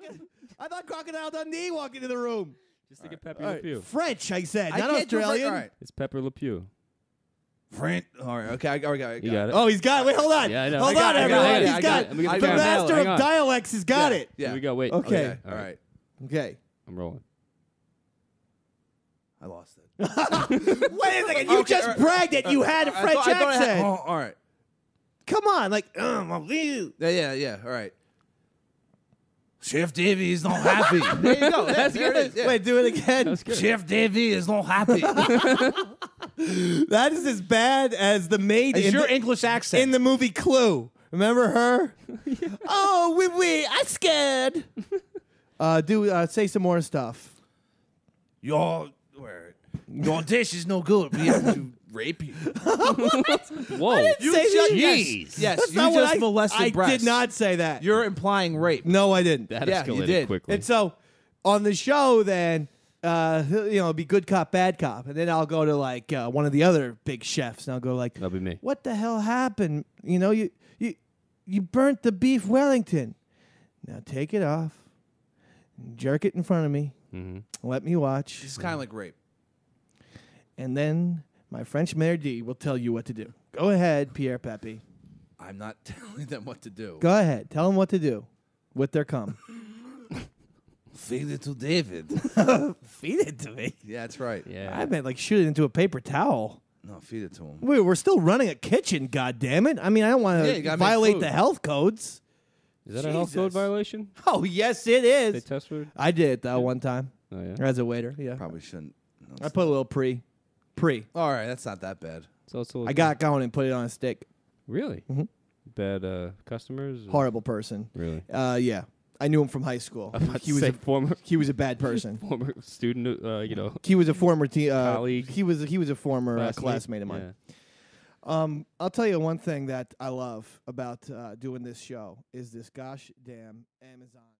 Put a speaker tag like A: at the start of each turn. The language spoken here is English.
A: Croco- I thought Crocodile Dundee walked into the room. Just think of Pepe Le Pew. French, I said, not Australian. It's Pepper Le Pew. French. All right. Okay. I, all right, I got You got it. Oh, he's got. Wait, hold on. Yeah, I know. Hold I got on, I got everyone. it, I He's got got. the master of dialects. dialects has got it. Yeah. Here we go. Wait. Okay. All right. Okay. I'm rolling. I lost it. Wait a second. You Okay, just bragged that you uh, had a French I thought I had- accent. oh, all right. Come on, like, uh, my view. Yeah. Yeah. Yeah. All right. Chef Davy is not happy. there you go. That's there good. Yeah. Wait, do it again. Chef Davy is not happy. that is as bad as the maid. Is your the, English accent in the movie Clue? Remember her? yeah. Oh, we wee! I scared. uh, do uh, say some more stuff. Your your dish is no good. We have to rape you. Whoa. You say that. Yes, yes That's you not what just I- molested I breasts. did not say that. You're implying rape. No, I didn't. That yeah, you escalated did. quickly. And so on the show, then uh, you know, it be good cop, bad cop, and then I'll go to like uh, one of the other big chefs, and I'll go like, That'll be me. What the hell happened? You know, you you you burnt the beef Wellington. Now take it off, jerk it in front of me, mm-hmm. let me watch, It's kind of like rape. and then my French mayor D will tell you what to do. Go ahead, Pierre Pepe. I'm not telling them what to do. Go ahead. Tell them what to do with their cum. Feed it to David. Feed it to me. Yeah, that's right. Yeah. I meant like shoot it into a paper towel. No, feed it to him. Wait, we're still running a kitchen, God damn it! I mean, I don't want Yeah, to violate the health codes. Is that a health code violation? Oh, yes, it They is. test food? I did it that one time Oh yeah. as a waiter. Yeah. Probably shouldn't. I put a little pre Capri. All right, that's not that bad. It's I got going and put it on a stick. really Mhm. bad uh, customers. or- Horrible person. Really. Uh, yeah, I knew him from high school. about He was a, former he was a bad person. former student. Uh, you know, He was a former te- uh, Colleague. He was he was a former uh, classmate of mine. Um, I'll tell you one thing that I love about uh, doing this show is this gosh damn Amazon.